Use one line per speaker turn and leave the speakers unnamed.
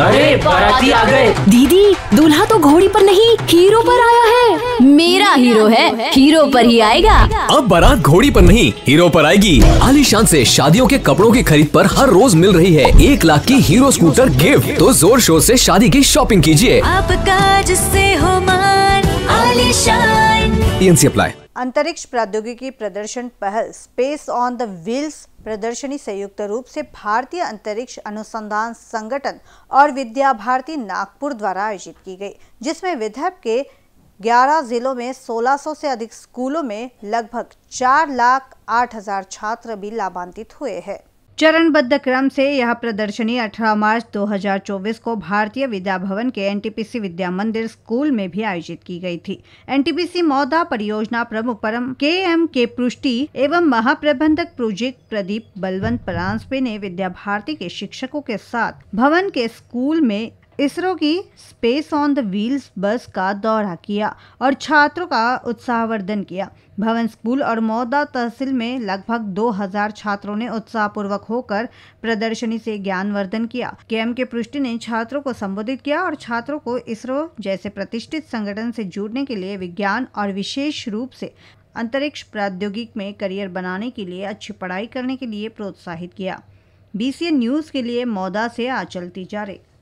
अरे बाराती आ गए
दीदी दूल्हा तो घोड़ी पर नहीं हीरो पर आया है मेरा हीरो है हीरो पर ही आएगा अब बारात घोड़ी पर नहीं हीरो पर आएगी आलीशान से शादियों के कपड़ों की खरीद पर हर रोज मिल रही है एक लाख की हीरो स्कूटर गिफ्ट तो जोर शोर से शादी की शॉपिंग कीजिए
आपका जिससे हो मान आलीशान अप्लाई अंतरिक्ष प्रौद्योगिकी प्रदर्शन पहल स्पेस ऑन द व्हील्स प्रदर्शनी संयुक्त रूप से भारतीय अंतरिक्ष अनुसंधान संगठन और विद्या भारती नागपुर द्वारा आयोजित की गई जिसमें विदर्भ के 11 जिलों में 1600 से अधिक स्कूलों में लगभग चार लाख आठ हजार छात्र भी लाभान्वित हुए हैं चरणबद्ध क्रम से यह प्रदर्शनी 18 मार्च 2024 को भारतीय विद्या भवन के एनटीपीसी विद्या मंदिर स्कूल में भी आयोजित की गई थी एनटीपीसी मौदा परियोजना प्रमुख परम के एम के पृष्टि एवं महाप्रबंधक प्रोजेक्ट प्रदीप बलवंत परांसपे ने विद्या भारती के शिक्षकों के साथ भवन के स्कूल में इसरो की स्पेस ऑन द व्हील्स बस का दौरा किया और छात्रों का उत्साहवर्धन किया भवन स्कूल और मौदा तहसील में लगभग 2000 छात्रों ने उत्साहपूर्वक होकर प्रदर्शनी से ज्ञानवर्धन किया के एम के पृष्टि ने छात्रों को संबोधित किया और छात्रों को इसरो जैसे प्रतिष्ठित संगठन से जुड़ने के लिए विज्ञान और विशेष रूप से अंतरिक्ष प्रौद्योगिक में करियर बनाने के लिए अच्छी पढ़ाई करने के लिए प्रोत्साहित किया बी न्यूज़ के लिए मौदा से आचल तिजारे